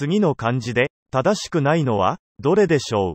次の漢字で、正しくないのは、どれでしょう